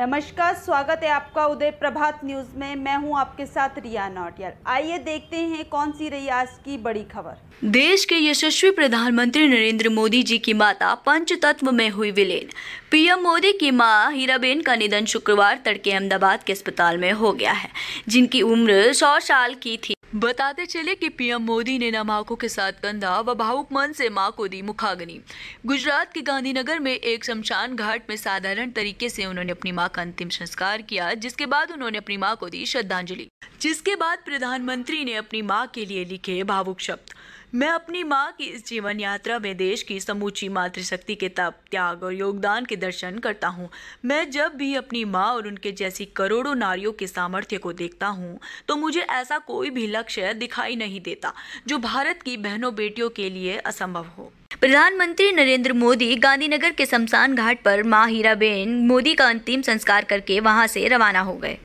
नमस्कार स्वागत है आपका उदय प्रभात न्यूज़ में मैं हूं आपके साथ रिया नौटियाल आइए देखते हैं कौन सी रही आज की बड़ी खबर देश के यशस्वी प्रधानमंत्री नरेंद्र मोदी जी की माता पंच तत्व में हुई विलेन पीएम मोदी की मां हीराबेन का निधन शुक्रवार तड़के अहमदाबाद के अस्पताल में हो गया है जिनकी उम्र सौ साल की थी बताते चले कि पीएम मोदी ने नमाकों के साथ कंधा व भावुक मन से मां को दी मुखाग्नि गुजरात के गांधीनगर में एक शमशान घाट में साधारण तरीके से उन्होंने अपनी मां का अंतिम संस्कार किया जिसके बाद उन्होंने अपनी माँ को दी श्रद्धांजलि जिसके बाद प्रधानमंत्री ने अपनी माँ के लिए लिखे भावुक शब्द मैं अपनी माँ की इस जीवन यात्रा में देश की समूची मातृशक्ति के तप त्याग और योगदान के दर्शन करता हूँ मैं जब भी अपनी माँ और उनके जैसी करोड़ों नारियों के सामर्थ्य को देखता हूँ तो मुझे ऐसा कोई भी लक्ष्य दिखाई नहीं देता जो भारत की बहनों बेटियों के लिए असंभव हो प्रधानमंत्री नरेंद्र मोदी गांधीनगर के शमशान घाट पर मां हीराबेन मोदी का अंतिम संस्कार करके वहां से रवाना हो गए